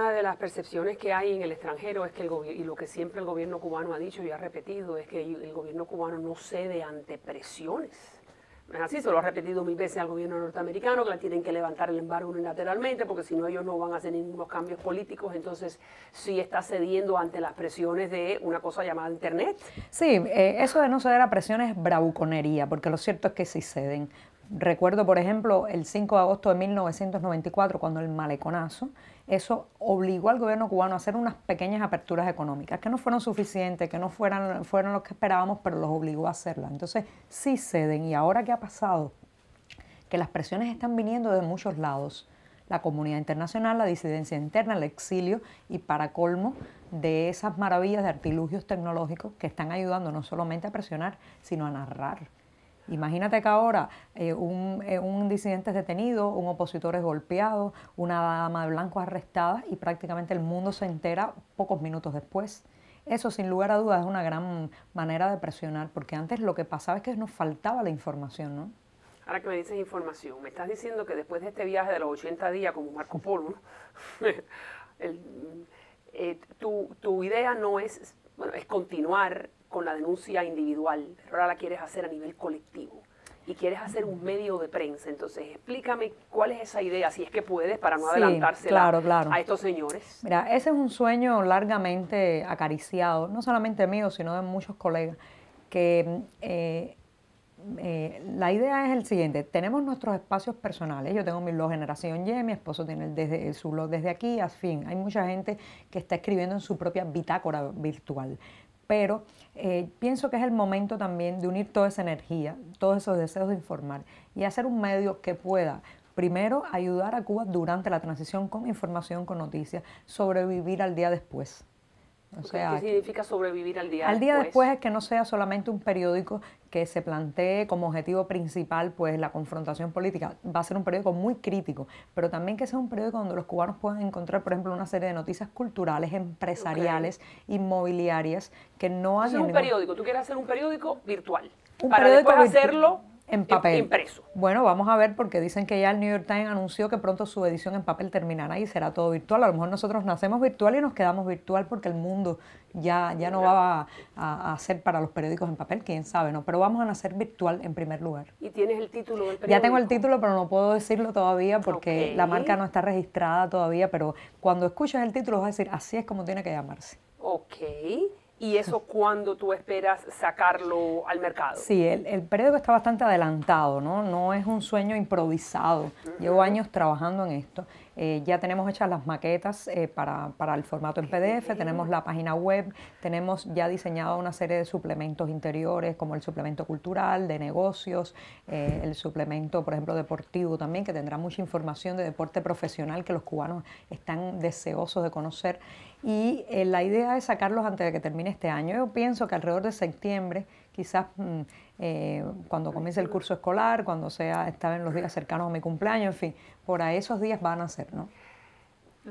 una de las percepciones que hay en el extranjero es que el y lo que siempre el gobierno cubano ha dicho y ha repetido, es que el gobierno cubano no cede ante presiones. Es así, se lo ha repetido mil veces al gobierno norteamericano, que la tienen que levantar el embargo unilateralmente, porque si no ellos no van a hacer ningún cambios políticos, entonces sí está cediendo ante las presiones de una cosa llamada Internet. Sí, eh, eso de no ceder a presiones es bravuconería, porque lo cierto es que sí ceden. Recuerdo, por ejemplo, el 5 de agosto de 1994, cuando el maleconazo, eso obligó al gobierno cubano a hacer unas pequeñas aperturas económicas, que no fueron suficientes, que no fueron los que esperábamos, pero los obligó a hacerlas. Entonces, sí ceden. Y ahora qué ha pasado, que las presiones están viniendo de muchos lados, la comunidad internacional, la disidencia interna, el exilio y para colmo de esas maravillas de artilugios tecnológicos que están ayudando no solamente a presionar, sino a narrar Imagínate que ahora eh, eh, un, disidente es detenido, un opositor es golpeado, una dama de blanco arrestada y prácticamente el mundo se entera pocos minutos después. Eso sin lugar a dudas es una gran manera de presionar, porque antes lo que pasaba es que nos faltaba la información, ¿no? Ahora que me dices información, me estás diciendo que después de este viaje de los 80 días como Marco Polo, eh, tu, idea no es, bueno, es continuar con la denuncia individual, pero ahora la quieres hacer a nivel colectivo y quieres hacer un medio de prensa. Entonces, explícame cuál es esa idea, si es que puedes, para no adelantarse a estos señores. Mira, ese es un sueño largamente acariciado, no solamente mío, sino de muchos colegas, que eh, eh, la idea es el siguiente, tenemos nuestros espacios personales, yo tengo mi blog Generación Y, mi esposo tiene el desde, su blog desde aquí, a fin, hay mucha gente que está escribiendo en su propia bitácora virtual pero eh, pienso que es el momento también de unir toda esa energía, todos esos deseos de informar y hacer un medio que pueda Primero, ayudar a Cuba durante la transición con información, con noticias, sobrevivir al día después. O sea, ¿Qué significa sobrevivir al día después? Al día después es que no sea solamente un periódico que se plantee como objetivo principal pues la confrontación política. Va a ser un periódico muy crítico, pero también que sea un periódico donde los cubanos puedan encontrar, por ejemplo, una serie de noticias culturales, empresariales, inmobiliarias, que no haya... Es un periódico, tú quieres hacer un periódico virtual. Un para periódico después hacerlo en papel. Bueno, vamos a ver porque dicen que ya el New York Times anunció que pronto su edición en papel terminará y será todo virtual. A lo mejor nosotros nacemos virtual y nos quedamos virtual porque el mundo ya, ya no va a, ser para los periódicos en papel, quién sabe, ¿no? Pero vamos a nacer virtual en primer lugar. ¿Y tienes el título del periódico? Ya tengo el título, pero no puedo decirlo todavía porque la marca no está registrada todavía, pero cuando escuches el título vas a decir, así es como tiene que llamarse. Ok y eso cuando tú esperas sacarlo al mercado. Sí, el, el, periódico está bastante adelantado, ¿no? No es un sueño improvisado. Llevo años trabajando en esto eh, ya tenemos hechas las maquetas eh, para, el formato en PDF, tenemos la página web, tenemos ya diseñado una serie de suplementos interiores como el suplemento cultural, de negocios, eh, el suplemento, por ejemplo, deportivo también, que tendrá mucha información de deporte profesional que los cubanos están deseosos de conocer. Y la idea es sacarlos antes de que termine este año. Yo pienso que alrededor de septiembre quizás mm, eh, cuando comience el curso escolar, cuando sea estar en los días cercanos a mi cumpleaños, en fin, por esos días van a ser, ¿no?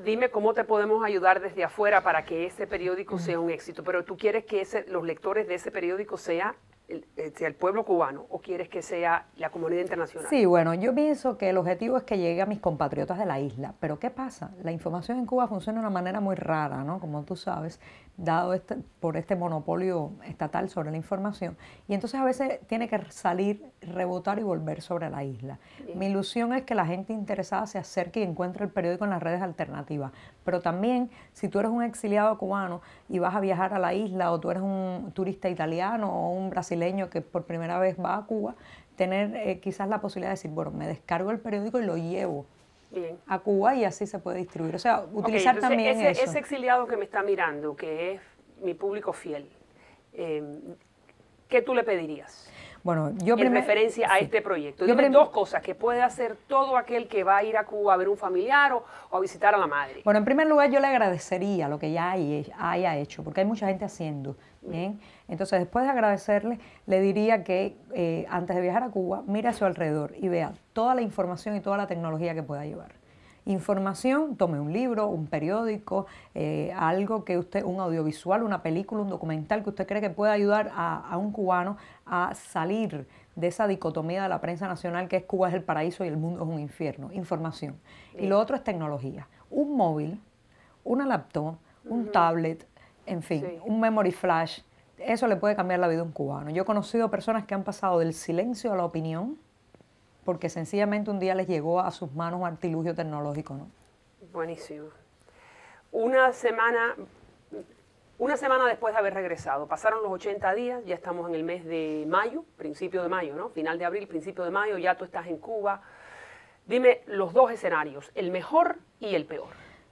Dime cómo te podemos ayudar desde afuera para que ese periódico sea un éxito, pero tú quieres que los lectores de ese periódico sea el, eh, sea el pueblo cubano o quieres que sea la comunidad internacional? Sí, bueno, yo pienso que el objetivo es que llegue a mis compatriotas de la isla, pero ¿qué pasa? La información en Cuba funciona de una manera muy rara, ¿no? Como tú sabes, dado este, por este monopolio estatal sobre la información. Y entonces a veces tiene que salir, rebotar y volver sobre la isla. Mi ilusión es que la gente interesada se acerque y encuentre el periódico en las redes alternativas. Pero también, si tú eres un exiliado cubano y vas a viajar a la isla, o tú eres un turista italiano o un brasileño que por primera vez va a Cuba, tener eh, quizás la posibilidad de decir, bueno, me descargo el periódico y lo llevo a Cuba y así se puede distribuir. O sea, utilizar también ese, ese exiliado que me está mirando, que es mi público fiel, eh, ¿qué tú le pedirías? Bueno, yo en referencia a este proyecto. Yo dos cosas que puede hacer todo aquel que va a ir a Cuba a ver un familiar o, a visitar a la madre. Bueno, en primer lugar yo le agradecería lo que ya eh, haya hecho, porque hay mucha gente haciendo. ¿bien? Entonces, después de agradecerle, le diría que eh, antes de viajar a Cuba, mire a su alrededor y vea toda la información y toda la tecnología que pueda llevar información, tome un libro, un periódico, eh, algo que usted, un audiovisual, una película, un documental que usted cree que puede ayudar a, un cubano a salir de esa dicotomía de la prensa nacional que es Cuba es el paraíso y el mundo es un infierno. Información. Y lo otro es tecnología. Un móvil, una laptop, un tablet, en fin, un memory flash. Eso le puede cambiar la vida a un cubano. Yo he conocido personas que han pasado del silencio a la opinión porque sencillamente un día les llegó a sus manos un artilugio tecnológico, ¿no? Buenísimo. Una semana, una semana después de haber regresado, pasaron los 80 días, ya estamos en el mes de mayo, principio de mayo, ¿no? Final de abril, principio de mayo, ya tú estás en Cuba. Dime los dos escenarios, el mejor y el peor.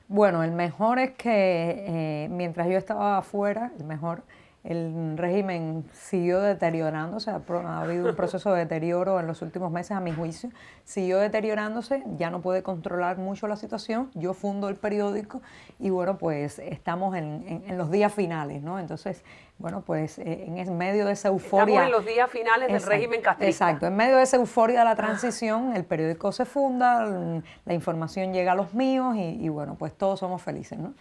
Bueno, el mejor es que eh, mientras yo estaba afuera, el mejor el régimen siguió deteriorándose, ha, habido un proceso de deterioro en los últimos meses a mi juicio, siguió deteriorándose, ya no puede controlar mucho la situación, yo fundo el periódico y bueno, pues estamos en, en, los días finales, ¿no? Entonces, bueno, pues eh, en medio de esa euforia... Estamos en los días finales del régimen castrista. Exacto, en medio de esa euforia de la ah. transición, el periódico se funda, la información llega a los míos y, y bueno, pues todos somos felices, ¿no?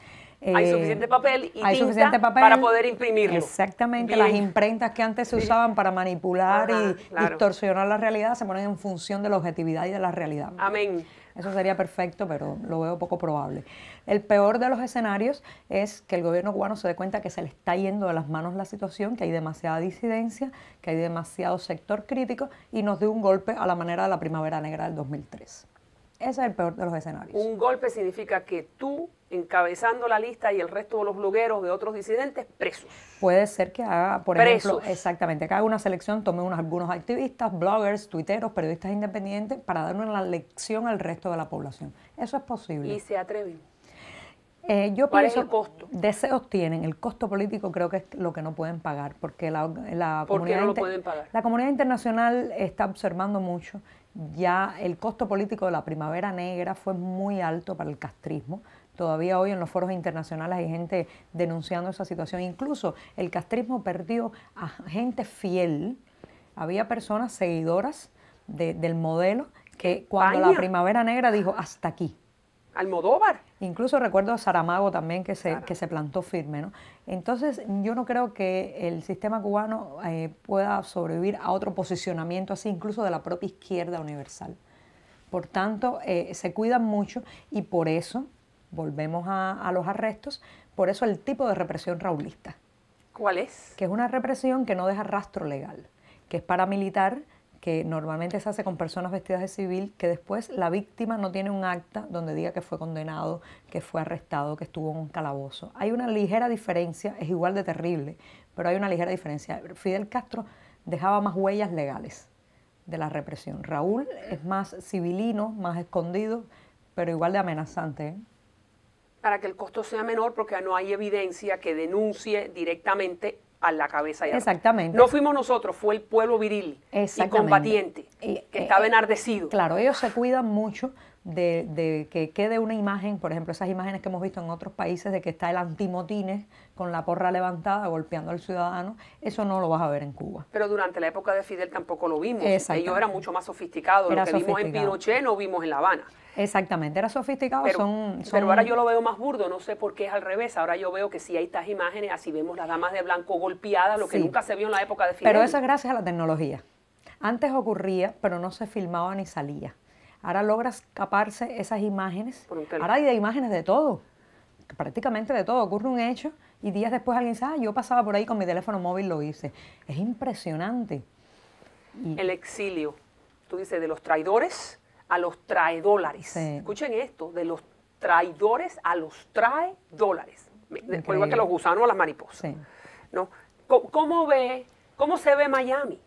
hay eh, suficiente papel y hay suficiente papel, para poder imprimirlo. Exactamente, las imprentas que antes se usaban para manipular y distorsionar la realidad se ponen en función de la objetividad y de la realidad. Amén. Eso sería perfecto, pero lo veo poco probable. El peor de los escenarios es que el gobierno cubano se dé cuenta que se le está yendo de las manos la situación, que hay demasiada disidencia, que hay demasiado sector crítico y nos dé un golpe a la manera de la Primavera Negra del 2003. Ese es el peor de los escenarios. Un golpe significa que tú encabezando la lista y el resto de los blogueros de otros disidentes presos. Puede ser que haga, por presos. ejemplo, exactamente, que haga una selección, tome unos, algunos activistas, bloggers, tuiteros, periodistas independientes, para dar una lección al resto de la población. Eso es posible. Y se atreven. Eh, yo ¿Cuál es el costo? Deseos tienen, el costo político creo que es lo que no pueden pagar, porque la, la comunidad, pueden la comunidad internacional está observando mucho, ya el costo político de la primavera negra fue muy alto para el castrismo, Todavía hoy en los foros internacionales hay gente denunciando esa situación. Incluso el castrismo perdió a gente fiel. Había personas seguidoras del modelo que cuando la primavera negra dijo hasta aquí. Almodóvar. Incluso recuerdo a Saramago también que se, que se plantó firme. ¿no? Entonces yo no creo que el sistema cubano eh, pueda sobrevivir a otro posicionamiento así, incluso de la propia izquierda universal. Por tanto, eh, se cuidan mucho y por eso volvemos a, los arrestos, por eso el tipo de represión raulista. ¿Cuál es? Que es una represión que no deja rastro legal, que es paramilitar, que normalmente se hace con personas vestidas de civil, que después la víctima no tiene un acta donde diga que fue condenado, que fue arrestado, que estuvo en un calabozo. Hay una ligera diferencia, es igual de terrible, pero hay una ligera diferencia. Fidel Castro dejaba más huellas legales de la represión. Raúl es más civilino, más escondido, pero igual de amenazante. ¿eh? para que el costo sea menor porque no hay evidencia que denuncie directamente a la cabeza. De Exactamente. No fuimos nosotros, fue el pueblo viril y combatiente que estaba eh, eh, enardecido. Claro, ellos se cuidan mucho de, que quede una imagen, por ejemplo, esas imágenes que hemos visto en otros países de que está el antimotines con la porra levantada golpeando al ciudadano, eso no lo vas a ver en Cuba. Pero durante la época de Fidel tampoco lo vimos. Ellos eran mucho más sofisticados. lo que vimos en Pinochet no vimos en La Habana. Exactamente, era sofisticado. Pero, ahora yo lo veo más burdo, no sé por qué es al revés. Ahora yo veo que sí hay estas imágenes, así vemos las damas de blanco golpeadas, lo que nunca se vio en la época de Fidel. Pero eso es gracias a la tecnología. Antes ocurría, pero no se filmaba ni salía. Ahora logra escaparse esas imágenes. Ahora hay de imágenes de todo, prácticamente de todo. Ocurre un hecho y días después alguien dice, ah, yo pasaba por ahí con mi teléfono móvil, lo hice. Es impresionante. El exilio, tú dices, de los traidores a los traedólares. Escuchen esto, de los traidores a los traedólares. Igual que los gusanos a las mariposas. ¿Cómo, ve, ¿Cómo se ve Miami?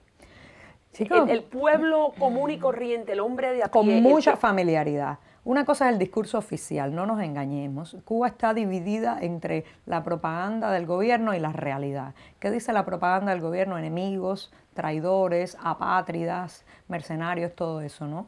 El, pueblo común y corriente, el hombre de a Con mucha familiaridad. Una cosa es el discurso oficial, no nos engañemos. Cuba está dividida entre la propaganda del gobierno y la realidad. ¿Qué dice la propaganda del gobierno? Enemigos, traidores, apátridas, mercenarios, todo eso, ¿no?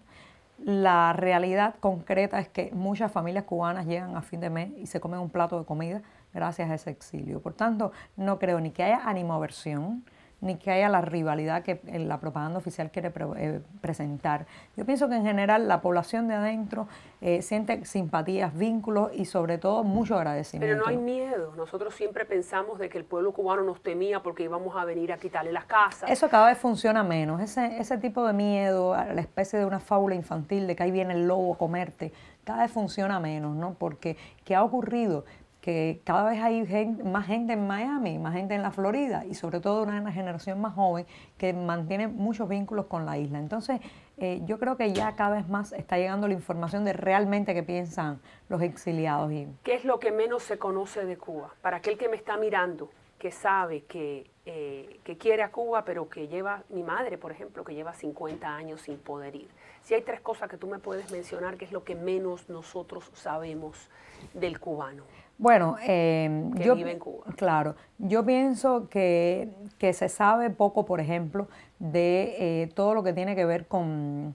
La realidad concreta es que muchas familias cubanas llegan a fin de mes y se comen un plato de comida gracias a ese exilio. Por tanto, no creo ni que haya animoversión, ni que haya la rivalidad que eh, la propaganda oficial quiere eh, presentar. Yo pienso que en general la población de adentro eh, siente simpatías, vínculos y sobre todo mucho agradecimiento. Pero no hay miedo. Nosotros siempre pensamos de que el pueblo cubano nos temía porque íbamos a venir a quitarle las casas. Eso cada vez funciona menos. Ese, ese tipo de miedo, la especie de una fábula infantil de que ahí viene el lobo a comerte, cada vez funciona menos, ¿no? Porque ¿qué ha ocurrido? que cada vez hay más gente en Miami, más gente en la Florida y sobre todo una generación más joven que mantiene muchos vínculos con la isla. Entonces, eh, yo creo que ya cada vez más está llegando la información de realmente qué piensan los exiliados. Y... ¿Qué es lo que menos se conoce de Cuba? Para aquel que me está mirando, que sabe que eh, que quiere a Cuba, pero que lleva, mi madre, por ejemplo, que lleva 50 años sin poder ir. Si hay tres cosas que tú me puedes mencionar, que es lo que menos nosotros sabemos del cubano. Bueno, eh, yo, en Cuba. claro, yo pienso que, que, se sabe poco, por ejemplo, de eh, todo lo que tiene que ver con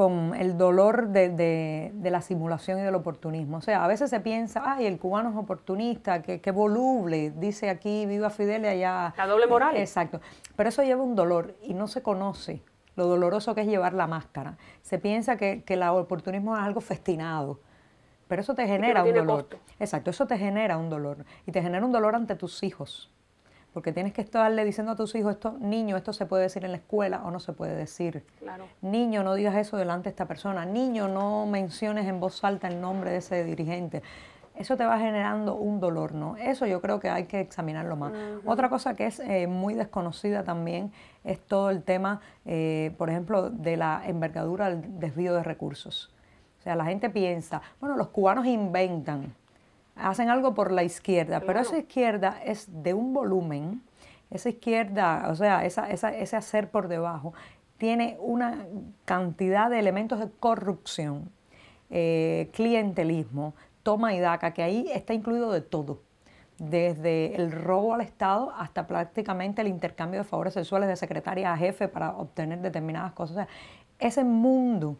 con el dolor de, de, la simulación y del oportunismo. O sea, a veces se piensa, ay, el cubano es oportunista, qué voluble, dice aquí viva Fidel y allá... La doble moral. Exacto. Pero eso lleva un dolor y no se conoce lo doloroso que es llevar la máscara. Se piensa que, que el oportunismo es algo festinado, pero eso te genera un dolor. Exacto, eso te genera un dolor. Y te genera un dolor ante tus hijos porque tienes que estarle diciendo a tus hijos, esto, niño, esto se puede decir en la escuela o no se puede decir. Claro. Niño, no digas eso delante de esta persona. Niño, no menciones en voz alta el nombre de ese dirigente. Eso te va generando un dolor, ¿no? Eso yo creo que hay que examinarlo más. Otra cosa que es eh, muy desconocida también es todo el tema, eh, por ejemplo, de la envergadura del desvío de recursos. O sea, la gente piensa, bueno, los cubanos inventan hacen algo por la izquierda, pero esa izquierda es de un volumen, esa izquierda, o sea, ese hacer por debajo, tiene una cantidad de elementos de corrupción, eh, clientelismo, toma y daca, que ahí está incluido de todo desde el robo al Estado hasta prácticamente el intercambio de favores sexuales de secretaria a jefe para obtener determinadas cosas. O sea, ese mundo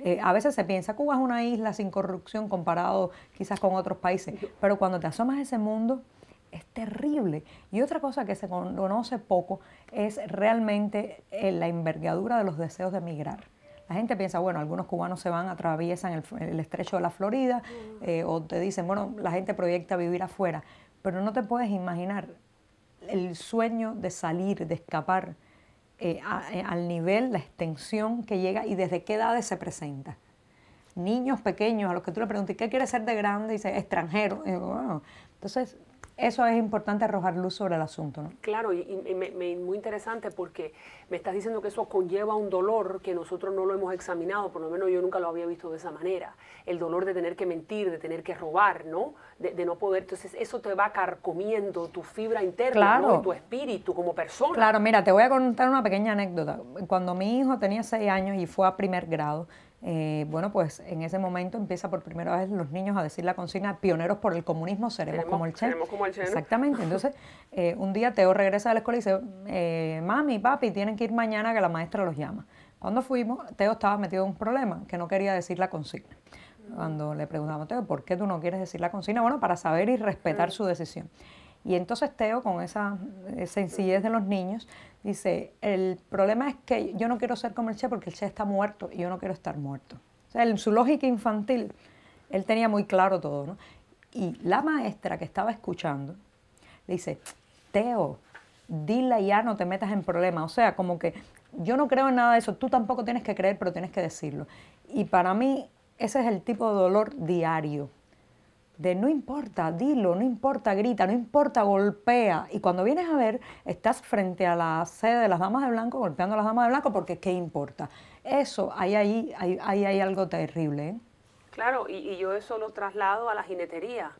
eh, a veces se piensa Cuba es una isla sin corrupción comparado quizás con otros países, pero cuando te asomas a ese mundo es terrible. Y otra cosa que se conoce poco es realmente eh, la envergadura de los deseos de emigrar. La gente piensa, bueno, algunos cubanos se van, atraviesan el, estrecho de la Florida, eh, o te dicen, bueno, la gente proyecta vivir afuera, pero no te puedes imaginar el sueño de salir, de escapar, eh, eh, al nivel, la extensión que llega y desde qué edades se presenta. Niños pequeños a los que tú le preguntas, ¿qué quiere ser de grande? Y dice, extranjero. Entonces, eso es importante arrojar luz sobre el asunto, ¿no? Claro, y, muy interesante porque me estás diciendo que eso conlleva un dolor que nosotros no lo hemos examinado, por lo menos yo nunca lo había visto de esa manera. El dolor de tener que mentir, de tener que robar, ¿no? De, no poder. Entonces, eso te va carcomiendo tu fibra interna, tu espíritu como persona. Claro, mira, te voy a contar una pequeña anécdota. Cuando mi hijo tenía seis años y fue a primer grado, eh, bueno, pues en ese momento empieza por primera vez los niños a decir la consigna, pioneros por el comunismo, seremos, como el Che. Exactamente. Entonces, eh, un día Teo regresa de la escuela y dice, eh, mami, papi, tienen que ir mañana que la maestra los llama. Cuando fuimos, Teo estaba metido en un problema, que no quería decir la consigna. Cuando le preguntamos, Teo, ¿por qué tú no quieres decir la consigna? Bueno, para saber y respetar su decisión. Y entonces Teo, con esa eh, sencillez de los niños, dice, el problema es que yo no quiero ser como el Che porque el Che está muerto y yo no quiero estar muerto. O sea, en su lógica infantil, él tenía muy claro todo, ¿no? Y la maestra que estaba escuchando le dice, Teo, dile ya, no te metas en problemas. O sea, como que yo no creo en nada de eso, tú tampoco tienes que creer, pero tienes que decirlo. Y para mí ese es el tipo de dolor diario de no importa, dilo, no importa, grita, no importa, golpea. Y cuando vienes a ver, estás frente a la sede de las damas de blanco, golpeando a las damas de blanco, porque ¿qué importa? Eso, ahí hay, ahí hay, algo terrible. ¿eh? Claro, y, y, yo eso lo traslado a la jinetería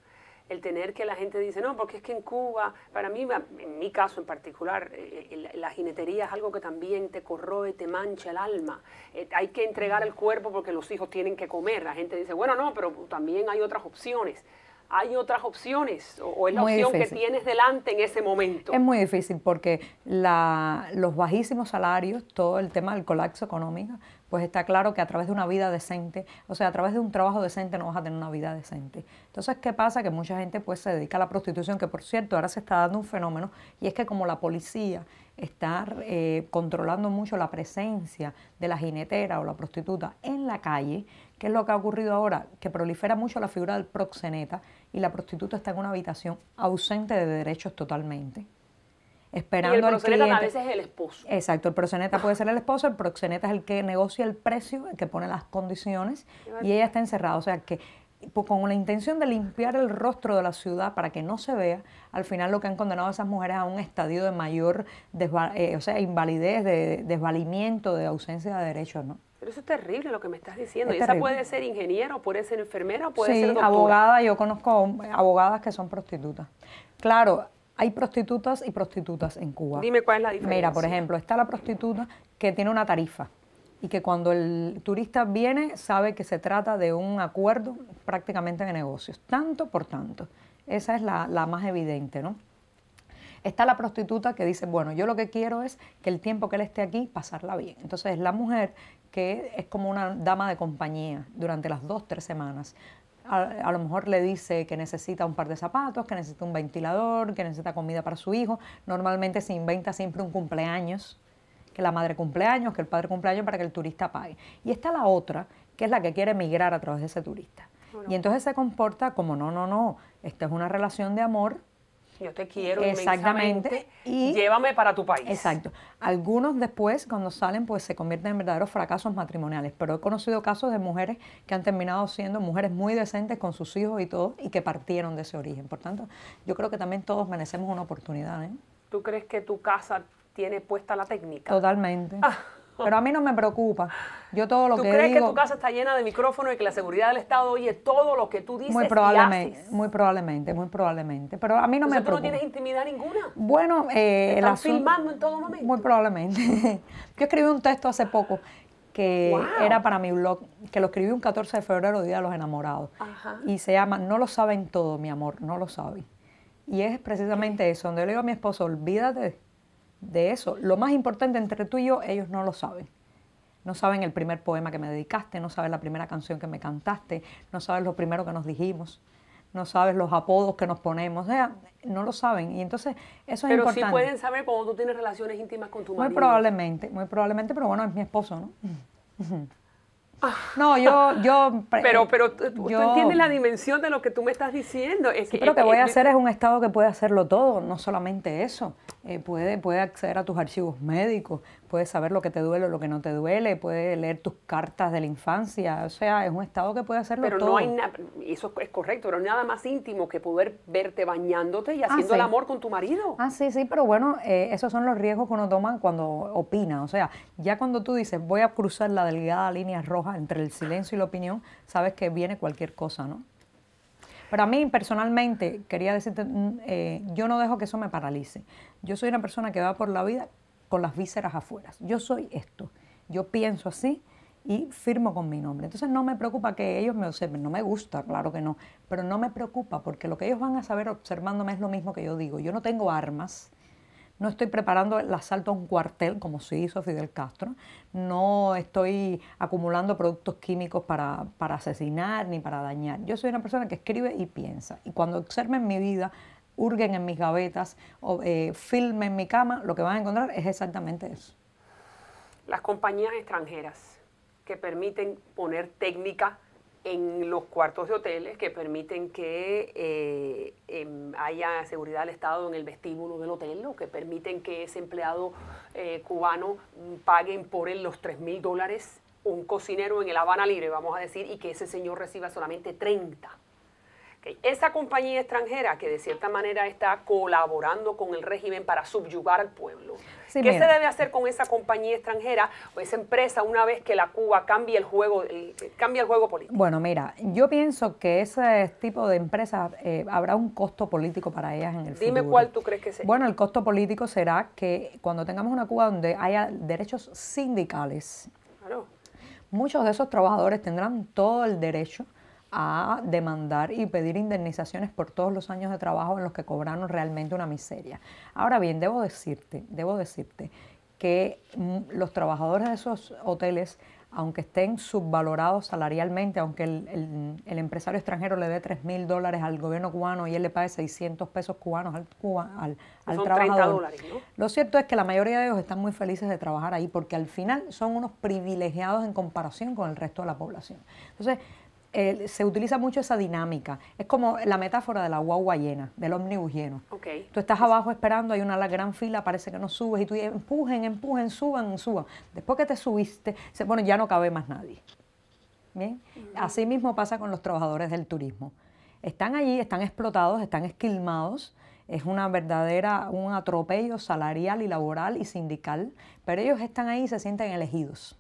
el tener que la gente dice, no, porque es que en Cuba, para mí, en mi caso en particular, eh, eh, la jinetería es algo que también te corroe, te mancha el alma. Eh, hay que entregar el cuerpo porque los hijos tienen que comer. La gente dice, bueno, no, pero también hay otras opciones hay otras opciones o, es la opción que tienes delante en ese momento. Es muy difícil porque la, los bajísimos salarios, todo el tema del colapso económico, pues está claro que a través de una vida decente, o sea, a través de un trabajo decente no vas a tener una vida decente. Entonces, ¿qué pasa? Que mucha gente pues se dedica a la prostitución, que por cierto ahora se está dando un fenómeno, y es que como la policía está eh, controlando mucho la presencia de la jinetera o la prostituta en la calle, ¿qué es lo que ha ocurrido ahora? Que prolifera mucho la figura del proxeneta, y la prostituta está en una habitación ausente de derechos totalmente. Esperando proxeneta al cliente. a es el esposo. Exacto, el proxeneta puede ser el esposo, el proxeneta es el que negocia el precio, el que pone las condiciones y ella está encerrada. O sea que con la intención de limpiar el rostro de la ciudad para que no se vea, al final lo que han condenado a esas mujeres a un estadio de mayor eh, o sea, invalidez, de desvalimiento, de ausencia de derechos, ¿no? eso es terrible lo que me estás diciendo. esa puede ser ingeniero, puede ser enfermera, puede ser abogada. Yo conozco eh, abogadas que son prostitutas. Claro, hay prostitutas y prostitutas en Cuba. Dime cuál es la diferencia. Mira, por ejemplo, está la prostituta que tiene una tarifa y que cuando el turista viene sabe que se trata de un acuerdo prácticamente de negocios, tanto por tanto. Esa es la, la más evidente, ¿no? Está la prostituta que dice, bueno, yo lo que quiero es que el tiempo que él esté aquí, pasarla bien. Entonces la mujer que es como una dama de compañía durante las dos, tres semanas. A, lo mejor le dice que necesita un par de zapatos, que necesita un ventilador, que necesita comida para su hijo. Normalmente se inventa siempre un cumpleaños, que la madre cumpleaños, que el padre cumpleaños para que el turista pague. Y está la otra, que es la que quiere emigrar a través de ese turista. Y entonces se comporta como, no, no, no, esta es una relación de amor, yo te quiero exactamente y llévame para tu país. Exacto. Algunos después, cuando salen, pues se convierten en verdaderos fracasos matrimoniales. Pero he conocido casos de mujeres que han terminado siendo mujeres muy decentes con sus hijos y todo, y que partieron de ese origen. Por tanto, yo creo que también todos merecemos una oportunidad. ¿eh? ¿Tú crees que tu casa tiene puesta la técnica? Totalmente. Ah. Pero a mí no me preocupa. Yo todo lo ¿Tú crees que tu casa está llena de micrófonos y que la seguridad del Estado oye todo lo que tú dices muy probablemente, Muy probablemente, muy probablemente. Pero a mí no me preocupa. ¿Tú no tienes intimidad ninguna? Bueno, eh, están filmando en todo momento? Muy probablemente. Yo escribí un texto hace poco que era para mi blog, que lo escribí un 14 de febrero, Día de los Enamorados. Y se llama No lo saben todo, mi amor, no lo saben. Y es precisamente eso, donde yo le digo a mi esposo, olvídate de eso. Lo más importante entre tú y yo, ellos no lo saben. No saben el primer poema que me dedicaste, no saben la primera canción que me cantaste, no saben lo primero que nos dijimos, no saben los apodos que nos ponemos, o sea, no lo saben. Y entonces eso es importante. Pero sí pueden saber cuando tú tienes relaciones íntimas con tu marido. Muy probablemente, muy probablemente, pero bueno, es mi esposo, ¿no? No, yo, yo. Pero, pero tú, yo, entiendes la dimensión de lo que tú me estás diciendo. Es que, lo que eh, voy a eh, hacer es un estado que puede hacerlo todo, no solamente eso. Eh, puede, puede acceder a tus archivos médicos, puedes saber lo que te duele o lo que no te duele, puedes leer tus cartas de la infancia, o sea, es un estado que puede hacerlo pero todo. Pero no hay nada, eso es correcto, pero nada más íntimo que poder verte bañándote y ah, haciendo el amor con tu marido. Ah, sí, sí, pero bueno, eh, esos son los riesgos que uno toma cuando opina, o sea, ya cuando tú dices voy a cruzar la delgada línea roja entre el silencio y la opinión, sabes que viene cualquier cosa, ¿no? Para mí, personalmente, quería decirte, mm, eh, yo no dejo que eso me paralice. Yo soy una persona que va por la vida con las vísceras afuera. Yo soy esto, yo pienso así y firmo con mi nombre. Entonces no me preocupa que ellos me observen, no me gusta, claro que no, pero no me preocupa porque lo que ellos van a saber observándome es lo mismo que yo digo. Yo no tengo armas, no estoy preparando el asalto a un cuartel como se hizo Fidel Castro, no estoy acumulando productos químicos para, para asesinar ni para dañar. Yo soy una persona que escribe y piensa y cuando observen mi vida hurguen en mis gavetas, o, eh, filmen mi cama, lo que van a encontrar es exactamente eso. Las compañías extranjeras que permiten poner técnica en los cuartos de hoteles, que permiten que eh, em, haya seguridad del Estado en el vestíbulo del hotel, o que permiten que ese empleado eh, cubano paguen por él los 3 mil dólares un cocinero en el Habana Libre, vamos a decir, y que ese señor reciba solamente 30 esa compañía extranjera que de cierta manera está colaborando con el régimen para subyugar al pueblo. ¿Qué se debe hacer con esa compañía extranjera o esa empresa una vez que la Cuba cambie el juego, el juego político? Bueno, mira, yo pienso que ese tipo de empresas eh, habrá un costo político para ellas en el futuro. Dime cuál tú crees que sea. Bueno, el costo político será que cuando tengamos una Cuba donde haya derechos sindicales, muchos de esos trabajadores tendrán todo el derecho a demandar y pedir indemnizaciones por todos los años de trabajo en los que cobraron realmente una miseria. Ahora bien, debo decirte, debo decirte que mm, los trabajadores de esos hoteles, aunque estén subvalorados salarialmente, aunque el, empresario extranjero le dé 3 mil dólares al gobierno cubano y él le pague 600 pesos cubanos al, trabajador, lo cierto es que la mayoría de ellos están muy felices de trabajar ahí porque al final son unos privilegiados en comparación con el resto de la población. Entonces, eh, se utiliza mucho esa dinámica. Es como la metáfora de la guagua llena, del ómnibus lleno. Tú estás abajo esperando, hay una gran fila, parece que no subes, y tú empujen, empujen, suban, suban. Después que te subiste, bueno, ya no cabe más nadie. Bien. Así mismo pasa con los trabajadores del turismo. Están allí, están explotados, están esquilmados. Es una verdadera, un atropello salarial y laboral y sindical, pero ellos están ahí y se sienten elegidos.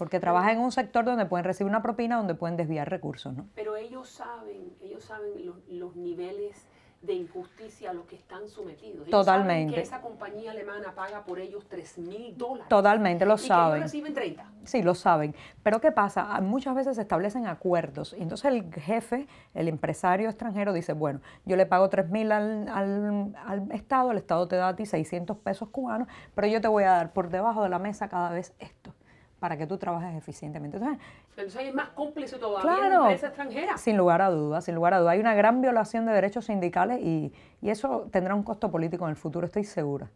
Porque trabaja en un sector donde pueden recibir una propina, donde pueden desviar recursos, ¿no? Pero ellos saben, ellos saben los, niveles de injusticia a los que están sometidos. Totalmente. Saben que esa compañía alemana paga por ellos 3 mil dólares. Totalmente, lo saben. Y reciben 30. Sí, lo saben. Pero ¿qué pasa? Ah, muchas veces se establecen acuerdos. Y entonces el jefe, el empresario extranjero, dice, bueno, yo le pago 3000 mil al, al, al, Estado, el Estado te da a ti 600 pesos cubanos, pero yo te voy a dar por debajo de la mesa cada vez esto para que tú trabajes eficientemente. Entonces, Entonces es más cómplice todavía en la empresa extranjera. Sin lugar a dudas, sin lugar a dudas. Hay una gran violación de derechos sindicales y eso tendrá un costo político en el futuro, estoy segura.